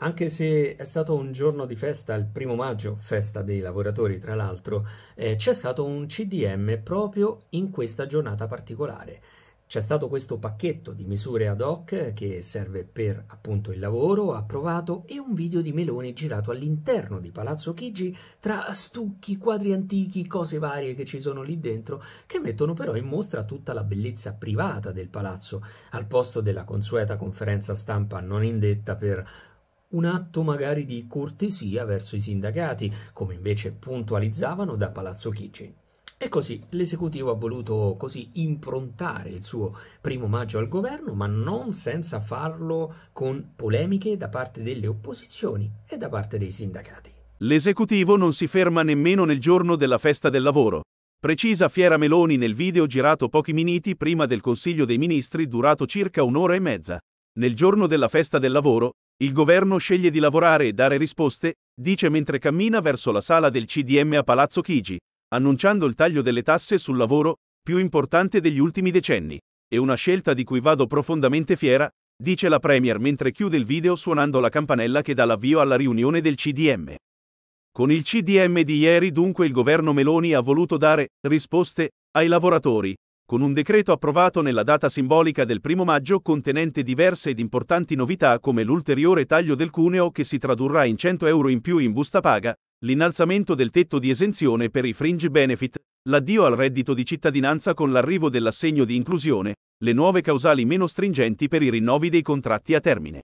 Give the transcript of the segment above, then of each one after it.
Anche se è stato un giorno di festa, il primo maggio, festa dei lavoratori tra l'altro, eh, c'è stato un CDM proprio in questa giornata particolare. C'è stato questo pacchetto di misure ad hoc che serve per appunto il lavoro approvato e un video di Meloni girato all'interno di Palazzo Chigi tra stucchi, quadri antichi, cose varie che ci sono lì dentro che mettono però in mostra tutta la bellezza privata del palazzo al posto della consueta conferenza stampa non indetta per un atto magari di cortesia verso i sindacati, come invece puntualizzavano da Palazzo Chigi. E così l'esecutivo ha voluto così improntare il suo primo maggio al governo, ma non senza farlo con polemiche da parte delle opposizioni e da parte dei sindacati. L'esecutivo non si ferma nemmeno nel giorno della festa del lavoro. Precisa Fiera Meloni nel video girato pochi minuti prima del Consiglio dei Ministri durato circa un'ora e mezza. Nel giorno della festa del lavoro, il governo sceglie di lavorare e dare risposte, dice mentre cammina verso la sala del CDM a Palazzo Chigi, annunciando il taglio delle tasse sul lavoro, più importante degli ultimi decenni. È una scelta di cui vado profondamente fiera, dice la Premier mentre chiude il video suonando la campanella che dà l'avvio alla riunione del CDM. Con il CDM di ieri dunque il governo Meloni ha voluto dare risposte ai lavoratori, con un decreto approvato nella data simbolica del 1 maggio contenente diverse ed importanti novità come l'ulteriore taglio del cuneo che si tradurrà in 100 euro in più in busta paga, l'innalzamento del tetto di esenzione per i fringe benefit, l'addio al reddito di cittadinanza con l'arrivo dell'assegno di inclusione, le nuove causali meno stringenti per i rinnovi dei contratti a termine.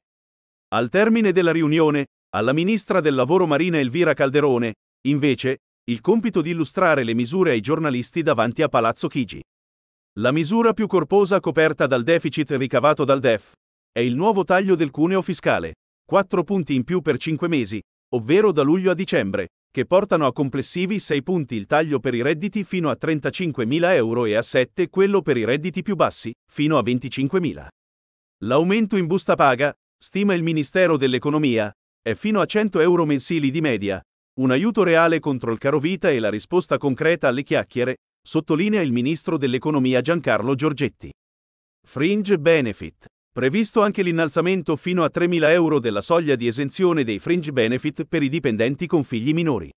Al termine della riunione, alla ministra del lavoro Marina Elvira Calderone, invece, il compito di illustrare le misure ai giornalisti davanti a Palazzo Chigi. La misura più corposa coperta dal deficit ricavato dal DEF è il nuovo taglio del cuneo fiscale, 4 punti in più per 5 mesi, ovvero da luglio a dicembre, che portano a complessivi 6 punti il taglio per i redditi fino a 35.000 euro e a 7 quello per i redditi più bassi, fino a 25.000. L'aumento in busta paga, stima il Ministero dell'Economia, è fino a 100 euro mensili di media, un aiuto reale contro il carovita e la risposta concreta alle chiacchiere sottolinea il ministro dell'economia Giancarlo Giorgetti. Fringe Benefit. Previsto anche l'innalzamento fino a 3.000 euro della soglia di esenzione dei fringe benefit per i dipendenti con figli minori.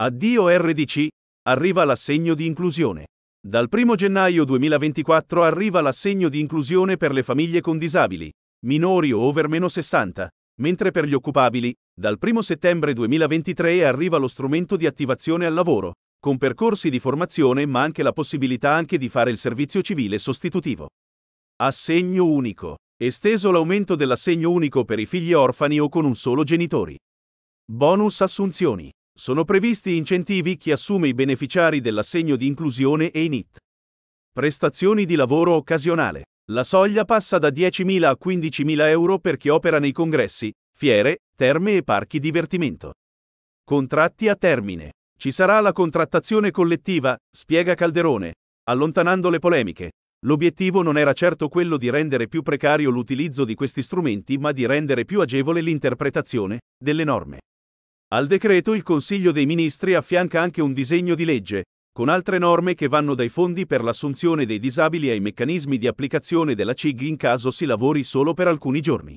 Addio RDC, arriva l'assegno di inclusione. Dal 1 gennaio 2024 arriva l'assegno di inclusione per le famiglie con disabili, minori o over meno 60, mentre per gli occupabili, dal 1 settembre 2023 arriva lo strumento di attivazione al lavoro, con percorsi di formazione ma anche la possibilità anche di fare il servizio civile sostitutivo. Assegno unico. Esteso l'aumento dell'assegno unico per i figli orfani o con un solo genitore. Bonus assunzioni. Sono previsti incentivi chi assume i beneficiari dell'assegno di inclusione e INIT. Prestazioni di lavoro occasionale. La soglia passa da 10.000 a 15.000 euro per chi opera nei congressi, fiere, terme e parchi divertimento. Contratti a termine. Ci sarà la contrattazione collettiva, spiega Calderone, allontanando le polemiche. L'obiettivo non era certo quello di rendere più precario l'utilizzo di questi strumenti, ma di rendere più agevole l'interpretazione delle norme. Al decreto il Consiglio dei Ministri affianca anche un disegno di legge, con altre norme che vanno dai fondi per l'assunzione dei disabili ai meccanismi di applicazione della CIG in caso si lavori solo per alcuni giorni.